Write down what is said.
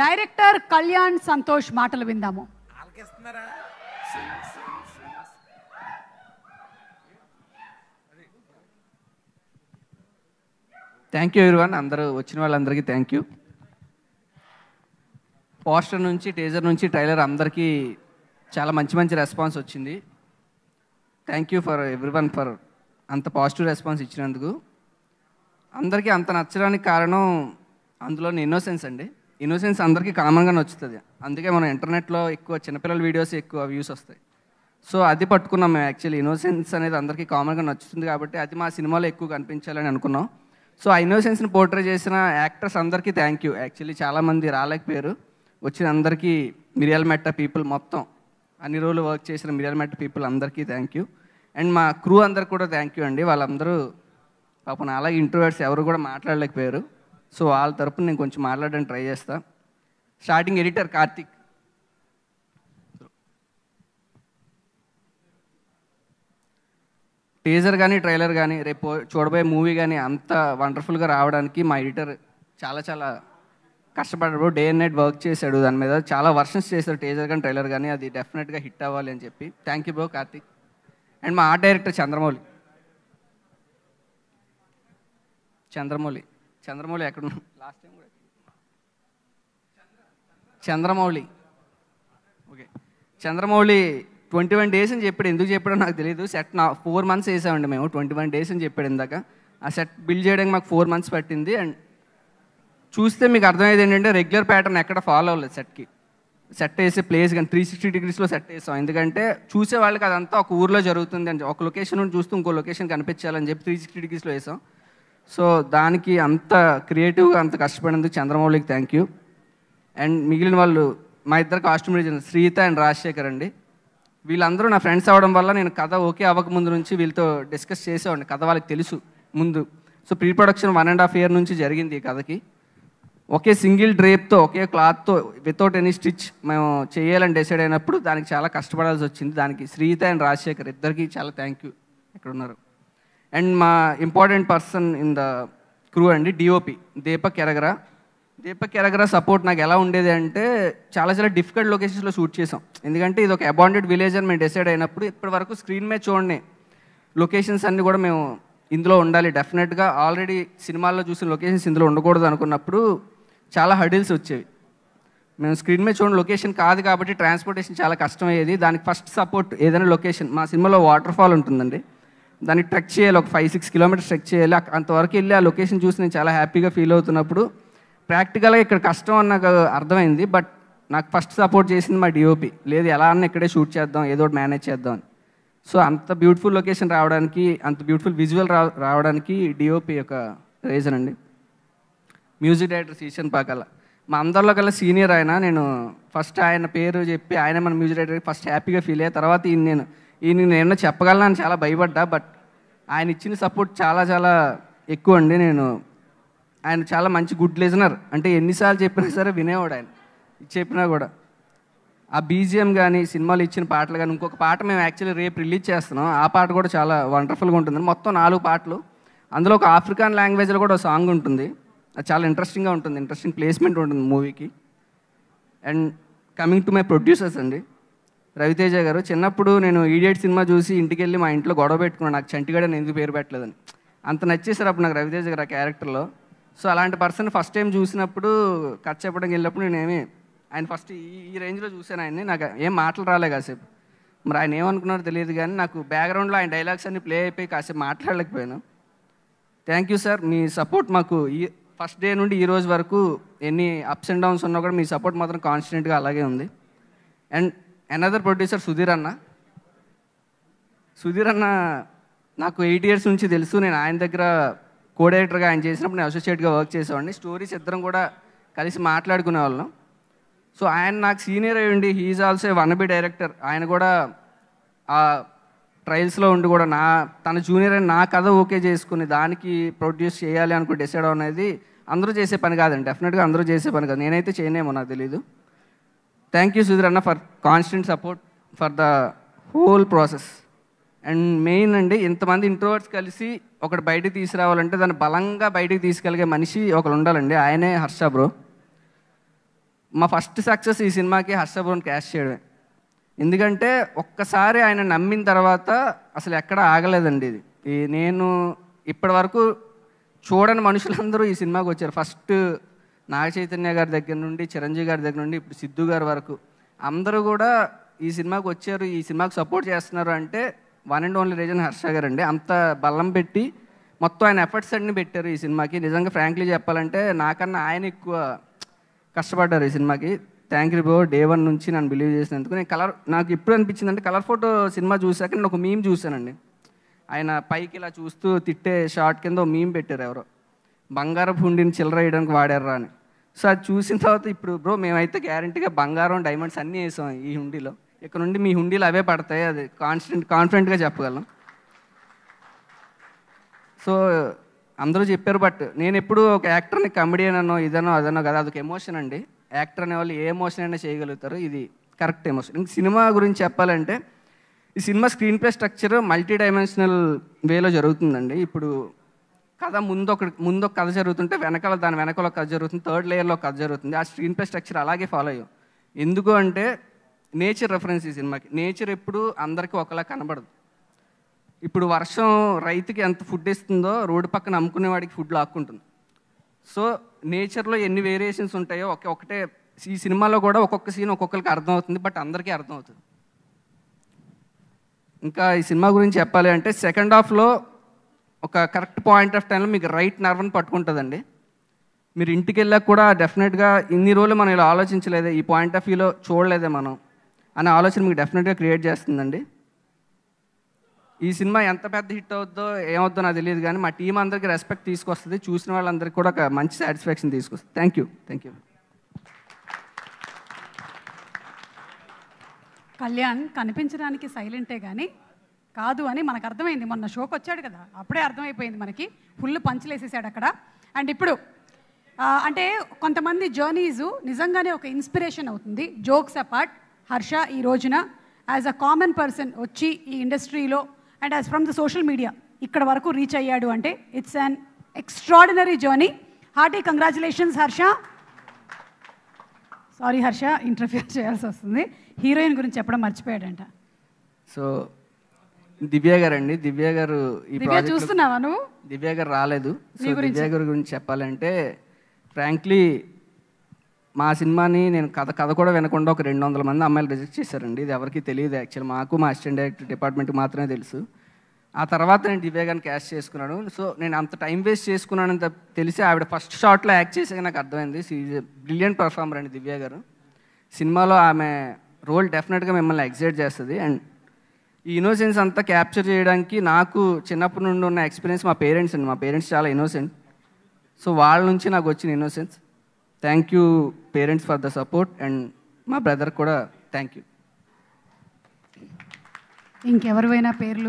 director Kalyan Santosh మాటలు విందాము thank you everyone అందరూ వచ్చిన వాళ్ళందరికీ థ్యాంక్ యూ పోస్టర్ నుంచి టేజర్ నుంచి ట్రైలర్ అందరికీ చాలా మంచి మంచి రెస్పాన్స్ వచ్చింది thank you for everyone for అంత పాజిటివ్ రెస్పాన్స్ ఇచ్చినందుకు అందరికీ అంత నచ్చడానికి కారణం అందులో ఇన్నోసెన్స్ అండి ఇన్నోసెన్స్ అందరికీ కామన్గా నచ్చుతుంది అందుకే మనం ఇంటర్నెట్లో ఎక్కువ చిన్నపిల్లల వీడియోస్ ఎక్కువ వ్యూస్ వస్తాయి సో అది పట్టుకున్నాం మేము యాక్చువల్లీ ఇన్నోసెన్స్ అనేది అందరికీ కామన్గా నచ్చుతుంది కాబట్టి అది మా సినిమాలో ఎక్కువ కనిపించాలని అనుకున్నాం సో ఆ ఇన్నోసెన్స్ని పోర్ట్రే చేసిన యాక్టర్స్ అందరికీ థ్యాంక్ యూ యాక్చువల్లీ చాలామంది రాలేకపోయారు వచ్చిన అందరికీ మిరియల్ మెట్ట పీపుల్ మొత్తం అన్ని రోజులు వర్క్ చేసిన మిరియల్ మెట్ట పీపుల్ అందరికీ థ్యాంక్ యూ అండ్ మా క్రూ అందరికి కూడా థ్యాంక్ యూ అండి వాళ్ళందరూ పాపం అలాగే ఇంటర్వ్యూస్ ఎవరు కూడా మాట్లాడలేకపోయారు సో వాళ్ళ తరపున నేను కొంచెం మాట్లాడడానికి ట్రై చేస్తా స్టార్టింగ్ ఎడిటర్ కార్తిక్ టీజర్ కానీ ట్రైలర్ కానీ రేపు చూడబోయే మూవీ కానీ అంత వండర్ఫుల్గా రావడానికి మా ఎడిటర్ చాలా చాలా కష్టపడ్డాడు డే అండ్ నైట్ వర్క్ చేశాడు దాని మీద చాలా వర్షన్స్ చేశారు టీజర్ కానీ ట్రైలర్ కానీ అది డెఫినెట్గా హిట్ అవ్వాలి అని చెప్పి thank you bro Karthik and మా ఆర్ట్ డైరెక్టర్ చంద్రమౌళి చంద్రమౌళి చంద్రమౌళి ఎక్కడ లాస్ట్ టైం కూడా Chandramouli okay Chandramouli twenty one days అని చెప్పాడు ఎందుకు చెప్పాడో నాకు తెలియదు సెట్ నా ఫోర్ మంత్స్ వేసామండి మేము ట్వంటీ వన్ డేస్ అని చెప్పాడు ఇందాక ఆ సెట్ బిల్డ్ చేయడానికి మాకు ఫోర్ మంత్స్ పట్టింది అండ్ చూస్తే మీకు అర్థమయ్యేది ఏంటంటే రెగ్యులర్ ప్యాటర్న్ ఎక్కడ ఫాలో అవ్వలేదు సెట్కి సెట్ వేసే ప్లేస్ కానీ త్రీ సిక్స్టీ డిగ్రీస్లో సెట్ వేసాం ఎందుకంటే చూసే వాళ్ళకి అదంతా ఒక ఊర్లో జరుగుతుంది అని ఒక లొకేషన్ నుండి చూస్తూ ఇంకో లొకేషన్ కనిపించాలని చెప్పి త్రీ సిక్స్టీ డిగ్రీస్లో వేసాం సో దానికి అంత క్రియేటివ్గా అంత కష్టపడినందుకు చంద్రమౌళికి థ్యాంక్ యూ అండ్ మిగిలిన వాళ్ళు మా ఇద్దరు costume designer Sritha and Rajasekhar అండి వీళ్ళందరూ నా ఫ్రెండ్స్ అవ్వడం వల్ల నేను కథ ఓకే అవ్వకముందు నుంచి వీళ్ళతో డిస్కస్ చేసేవాడిని కథ వాళ్ళకి తెలుసు ముందు so pre production one and half year నుంచి జరిగింది ఈ కథకి ఒకే సింగిల్ డ్రేప్తో ఒకే క్లాత్తో వితౌట్ ఎనీ స్టిచ్ మేము చేయాలని డిసైడ్ అయినప్పుడు దానికి చాలా కష్టపడాల్సి వచ్చింది దానికి శ్రీత అండ్ రాజశేఖర్ ఇద్దరికి చాలా థ్యాంక్ యూ ఇక్కడ ఉన్నారు అండ్ మా important person in the crew అండి డిఓపి దీపక్ ఎరగరా దీపక్ ఎరగరా సపోర్ట్ నాకు ఎలా ఉండేది అంటే చాలా చాలా డిఫికల్ట్ లొకేషన్స్లో షూట్ చేసాం ఎందుకంటే ఇది ఒక అబాండెడ్ విలేజ్ అని మేము డిసైడ్ అయినప్పుడు ఇప్పటి వరకు స్క్రీన్ మీద చూడండి లొకేషన్స్ అన్నీ కూడా మేము ఇందులో ఉండాలి డెఫినెట్గా ఆల్రెడీ సినిమాల్లో చూసిన లొకేషన్స్ ఇందులో ఉండకూడదు అనుకున్నప్పుడు చాలా హడిల్స్ వచ్చేవి మేము స్క్రీన్ మీద చూడండి లొకేషన్ కాదు కాబట్టి ట్రాన్స్పోర్టేషన్ చాలా కష్టమయ్యేది దానికి ఫస్ట్ సపోర్ట్ ఏదైనా లొకేషన్ మా సినిమాలో వాటర్ ఫాల్ ఉంటుందండి దాన్ని ట్రెక్ చేయాలి ఒక ఫైవ్ సిక్స్ కిలోమీటర్స్ ట్రెక్ చేయాలి అంతవరకు వెళ్ళి ఆ లొకేషన్ చూసి నేను చాలా హ్యాపీగా ఫీల్ అవుతున్నప్పుడు ప్రాక్టికల్గా ఇక్కడ కష్టం అని నాకు అర్థమైంది బట్ నాకు ఫస్ట్ సపోర్ట్ చేసింది మా డిఓపి లేదు ఎలా అన్న ఇక్కడే షూట్ చేద్దాం ఏదో ఒకటి మేనేజ్ చేద్దాం సో అంత బ్యూటిఫుల్ లొకేషన్ రావడానికి అంత బ్యూటిఫుల్ విజువల్ రా రావడానికి డిఓపి యొక్క రీజన్ అండి మ్యూజిక్ డైరెక్టర్ సీషన్ పాకాల మా అందరిలో కల్లా సీనియర్ ఆయన నేను ఫస్ట్ ఆయన పేరు చెప్పి ఆయన మన మ్యూజిక్ డైరెక్టర్ ఫస్ట్ హ్యాపీగా ఫీల్ అయ్యా తర్వాత నేను ఈయన నేను చెప్పగలను చాలా భయపడ్డా బట్ ఆయన ఇచ్చిన సపోర్ట్ చాలా చాలా ఎక్కువ అండి నేను ఆయన చాలా మంచి గుడ్ లిజనర్ అంటే ఎన్నిసార్లు చెప్పినా సరే వినేవాడు ఆయన చెప్పినా కూడా ఆ బీజిఎం కానీ సినిమాలు ఇచ్చిన పాటలు కానీ ఇంకొక పాట మేము యాక్చువల్లీ రేపు రిలీజ్ చేస్తున్నాం ఆ పాట కూడా చాలా వండర్ఫుల్గా ఉంటుంది మొత్తం నాలుగు పాటలు అందులో ఒక ఆఫ్రికన్ లాంగ్వేజ్లో కూడా ఒక సాంగ్ ఉంటుంది అది చాలా ఇంట్రెస్టింగ్గా ఉంటుంది ఇంట్రెస్టింగ్ ప్లేస్మెంట్ ఉంటుంది మూవీకి and coming to my producers అండి రవితేజ గారు చిన్నప్పుడు నేను ఈడియట్ సినిమా చూసి ఇంటికి వెళ్ళి మా ఇంట్లో గొడవ పెట్టుకున్నాను నాకు నేను ఎందుకు పేరు పెట్టలేదని అంత నచ్చేసారు అప్పుడు నాకు రవితేజ గారు ఆ క్యారెక్టర్లో సో అలాంటి పర్సన్ ఫస్ట్ టైం చూసినప్పుడు ఖర్చు చెప్పడానికి వెళ్ళినప్పుడు నేనేమి ఆయన ఫస్ట్ ఈ రేంజ్లో చూశాను ఆయన్ని నాకు ఏం మాటలు రాలే కాసేపు మరి ఆయన ఏమనుకున్నారో తెలియదు కానీ నాకు బ్యాక్గ్రౌండ్లో ఆయన డైలాగ్స్ అన్ని ప్లే అయిపోయి కాసేపు మాట్లాడలేకపోయాను థ్యాంక్ యూ సార్ మీ సపోర్ట్ మాకు ఈ ఫస్ట్ డే నుండి ఈ రోజు వరకు ఎన్ని అప్స్ అండ్ డౌన్స్ ఉన్నా కూడా మీ సపోర్ట్ మాత్రం కాన్స్టెంట్గా అలాగే ఉంది అండ్ ఎనదర్ ప్రొడ్యూసర్ సుధీర్ అన్న సుధీర్ అన్న నాకు ఎయిట్ ఇయర్స్ నుంచి తెలుసు నేను ఆయన దగ్గర కో డైరెక్టర్గా ఆయన చేసినప్పుడు నేను అసోసియేట్గా వర్క్ చేసేవాడిని స్టోరీస్ ఇద్దరం కూడా కలిసి మాట్లాడుకునే వాళ్ళం సో ఆయన నాకు సీనియర్ అయ్యి ఉండి he's also one B director ఆయన కూడా ఆ ట్రయల్స్లో ఉండి కూడా నా తన జూనియర్ అని నా కథ ఓకే చేసుకుని దానికి ప్రొడ్యూస్ చేయాలి అనుకుని డిసైడ్ అనేది అందరూ చేసే పని కాదండి డెఫినెట్గా అందరూ చేసే పని కాదు నేనైతే చేయనేమో నాకు తెలీదు థ్యాంక్ యూ సుధీరన్న for constant support for the whole process and main అండి ఇంతమంది ఇంట్రోవర్ట్స్ కలిసి ఒకటి బయటికి తీసుకురావాలంటే దాన్ని బలంగా బయటికి తీసుకెళ్ళగే మనిషి ఒకరు ఉండాలండి ఆయనే హర్ష బ్రో మా ఫస్ట్ సక్సెస్ ఈ సినిమాకి హర్ష బ్రోని క్యాష్ చేయడమే ఎందుకంటే ఒక్కసారి ఆయన నమ్మిన తర్వాత అసలు ఎక్కడ ఆగలేదండి ఇది నేను ఇప్పటి వరకు చూడని మనుషులందరూ ఈ సినిమాకి వచ్చారు ఫస్ట్ నాగ చైతన్య గారి దగ్గర నుండి చిరంజీవి గారి దగ్గర నుండి ఇప్పుడు సిద్ధు గారి వరకు అందరూ కూడా ఈ సినిమాకి వచ్చారు ఈ సినిమాకి సపోర్ట్ చేస్తున్నారు అంటే one and only reason Harsha garu అండి అంత బలం పెట్టి మొత్తం ఆయన ఎఫర్ట్స్ అన్ని పెట్టారు ఈ సినిమాకి నిజంగా ఫ్రాంక్లీ చెప్పాలంటే నాకన్నా ఆయన ఎక్కువ కష్టపడ్డారు ఈ సినిమాకి thank you bro day one నుంచి నన్ను బిలీవ్ చేసినందుకు నేను కలర్ నాకు ఎప్పుడు అనిపించింది అంటే కలర్ ఫోటో సినిమా చూశాక నేను ఒక మీమ్ చూశానండి ఆయన పైకి ఇలా చూస్తూ తిట్టే షార్ట్ కింద మీమ్ పెట్టారు ఎవరో బంగారపు హుండిని చిల్లర వేయడానికి వాడారు అని సో అది చూసిన తర్వాత ఇప్పుడు బ్రో మేమైతే గ్యారంటీగా బంగారం డైమండ్స్ అన్నీ వేసాం ఈ హుండీలో ఇక్కడ నుండి మీ హుండీలు అవే పడతాయి అది కాన్స్టెంట్ కాన్ఫిడెంట్గా చెప్పగలం సో అందరూ చెప్పారు బట్ నేను ఎప్పుడు ఒక యాక్టర్ని కమెడియన్ అనో ఇదనో అదనో కదా అదొక ఎమోషన్ అండి యాక్టర్ అనే వాళ్ళు ఏ ఎమోషన్ అయినా చేయగలుగుతారు ఇది కరెక్ట్ ఎమోషన్ ఇంక సినిమా గురించి చెప్పాలంటే ఈ సినిమా screenplay structure multi dimensional వేలో జరుగుతుందండి ఇప్పుడు కథ ముందు ఒక ముందు ఒక కథ జరుగుతుంటే వెనకాల దాని వెనకాల కథ జరుగుతుంది థర్డ్ లేయర్లో కథ జరుగుతుంది ఆ స్క్రీన్ ప్లే స్ట్రక్చర్ అలాగే ఫాలో అయ్యాం ఎందుకు అంటే నేచర్ రెఫరెన్స్ ఈ సినిమాకి నేచర్ ఎప్పుడు అందరికీ ఒకలా కనబడదు ఇప్పుడు వర్షం రైతుకి ఎంత ఫుడ్ ఇస్తుందో రోడ్డు పక్కన అమ్ముకునే వాడికి ఫుడ్ లాక్కుంటుంది సో నేచర్లో ఎన్ని వేరియేషన్స్ ఉంటాయో ఒక ఒకటే ఈ సినిమాలో కూడా ఒక్కొక్క సీన్ ఒక్కొక్కరికి అర్థమవుతుంది బట్ అందరికీ అర్థమవుతుంది ఇంకా ఈ సినిమా గురించి చెప్పాలి అంటే సెకండ్ హాఫ్లో ఒక కరెక్ట్ పాయింట్ ఆఫ్ టైంలో మీకు రైట్ నర్వ్ని పట్టుకుంటుందండి మీరు ఇంటికి వెళ్ళాక కూడా డెఫినెట్గా ఇన్ని రోజులు మనం ఇలా ఆలోచించలేదే ఈ పాయింట్ ఆఫ్ వ్యూలో చూడలేదే మనం అనే ఆలోచన మీకు డెఫినెట్గా క్రియేట్ చేస్తుందండి ఈ సినిమా ఎంత పెద్ద హిట్ అవుద్దో ఏమవుద్దో నాకు తెలియదు కానీ మా టీం అందరికీ రెస్పెక్ట్ తీసుకొస్తుంది చూసిన వాళ్ళందరికీ కూడా ఒక మంచి సాటిస్ఫాక్షన్ తీసుకొస్తుంది thank you thank you Kalyan కనిపించడానికి సైలెంటే కానీ కాదు అని మనకు అర్థమైంది మొన్న షోకి వచ్చాడు కదా అప్పుడే అర్థమైపోయింది మనకి ఫుల్ పంచులేసేసాడు అక్కడ అండ్ ఇప్పుడు అంటే కొంతమంది జర్నీస్ నిజంగానే ఒక ఇన్స్పిరేషన్ అవుతుంది జోక్స్ అపార్ట్ హర్ష ఈ రోజున యాజ్ అ కామన్ పర్సన్ వచ్చి ఈ ఇండస్ట్రీలో and as from the social media ఇక్కడ వరకు రీచ్ అయ్యాడు అంటే it's an extraordinary journey hearty congratulations Harsha sorry Harsha interfere చేయాల్సి వస్తుంది హీరోయిన్ గురించి చెప్పడం మర్చిపోయాడంట సో దివ్య గారు అండి దివ్య గారు చూస్తున్నావా నువ్వు దివ్య గారు రాలేదు సో దివ్య గారి గురించి చెప్పాలంటే ఫ్రాంక్లీ మా సినిమాని నేను కథ కథ కూడా వినకుండా ఒక రెండు వందల మంది అమ్మాయిలు రిజెక్ట్ చేశారండి ఇది ఎవరికీ తెలియదు యాక్చువల్ మాకు మా అసిస్టెంట్ డైరెక్టర్ డిపార్ట్మెంట్ మాత్రమే తెలుసు ఆ తర్వాత నేను దివ్య గారిని క్యాష్ చేసుకున్నాను సో నేను అంత టైం వేస్ట్ చేసుకున్నానని తప్ప- తెలిసి ఆవిడ ఫస్ట్ షాట్లో యాక్ట్ చేసాక నాకు అర్థమైంది బ్రిలియంట్ పర్ఫార్మర్ అండి దివ్య గారు సినిమాలో ఆమె రోల్ డెఫినెట్గా మిమ్మల్ని ఎగ్జైట్ చేస్తుంది అండ్ ఈ ఇన్నోసెన్స్ అంతా క్యాప్చర్ చేయడానికి నాకు చిన్నప్పటి నుండి ఉన్న ఎక్స్పీరియన్స్ మా పేరెంట్స్ అండి మా పేరెంట్స్ చాలా ఇన్నోసెంట్ సో వాళ్ళ నుంచి నాకు వచ్చిన innocence thank you parents for the support and మా బ్రదర్ కూడా థ్యాంక్ యూ ఇంకెవరివైనా పేర్లు